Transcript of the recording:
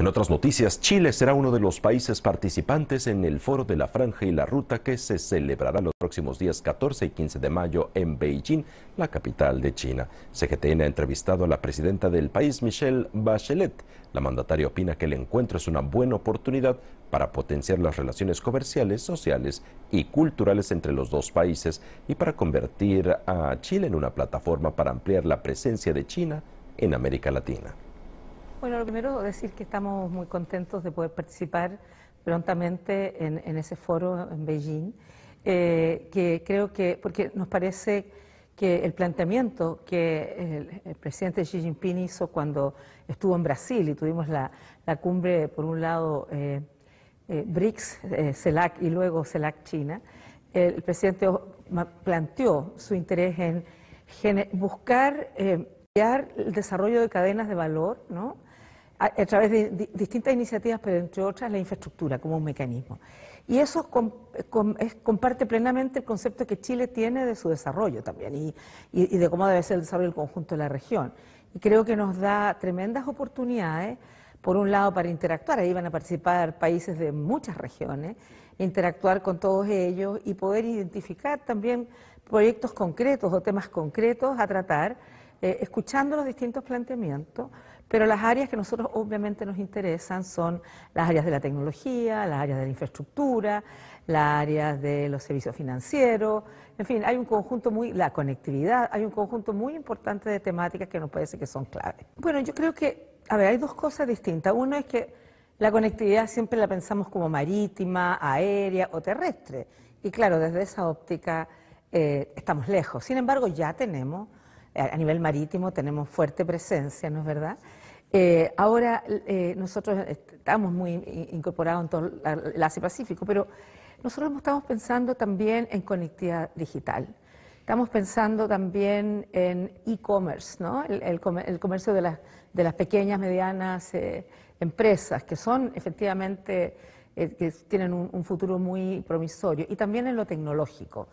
En otras noticias, Chile será uno de los países participantes en el Foro de la Franja y la Ruta que se celebrará los próximos días 14 y 15 de mayo en Beijing, la capital de China. CGTN ha entrevistado a la presidenta del país, Michelle Bachelet. La mandataria opina que el encuentro es una buena oportunidad para potenciar las relaciones comerciales, sociales y culturales entre los dos países y para convertir a Chile en una plataforma para ampliar la presencia de China en América Latina. Bueno, lo primero decir que estamos muy contentos de poder participar prontamente en, ese foro en Beijing, eh, que creo que, porque nos parece que el planteamiento que el, presidente Xi Jinping hizo cuando estuvo en Brasil y tuvimos la, la cumbre, por un lado, eh, eh, BRICS, CELAC y luego CELAC China, el presidente planteó su interés en buscar el desarrollo de cadenas de valor, ¿no? a, través de distintas iniciativas, pero entre otras la infraestructura como un mecanismo. Y eso comparte plenamente el concepto que Chile tiene de su desarrollo también y de cómo debe ser el desarrollo del conjunto de la región. Y creo que nos da tremendas oportunidades por un lado para interactuar, ahí van a participar países de muchas regiones, interactuar con todos ellos y poder identificar también proyectos concretos o temas concretos a tratar eh, escuchando los distintos planteamientos, pero las áreas que nosotros obviamente nos interesan son las áreas de la tecnología, las áreas de la infraestructura, las áreas de los servicios financieros, en fin, hay un conjunto muy, la conectividad, hay un conjunto muy importante de temáticas que nos parece que son clave. Bueno, yo creo que, a ver, hay dos cosas distintas. Una es que la conectividad siempre la pensamos como marítima, aérea o terrestre. Y claro, desde esa óptica eh, estamos lejos. Sin embargo, ya tenemos a nivel marítimo tenemos fuerte presencia, ¿no es verdad? Eh, ahora eh, nosotros estamos muy incorporados en todo el Asia Pacífico, pero nosotros estamos pensando también en conectividad digital. Estamos pensando también en e-commerce, ¿no? El, comercio de las, de las pequeñas, medianas eh, empresas, que son efectivamente, que tienen un futuro muy promisorio, y también en lo tecnológico.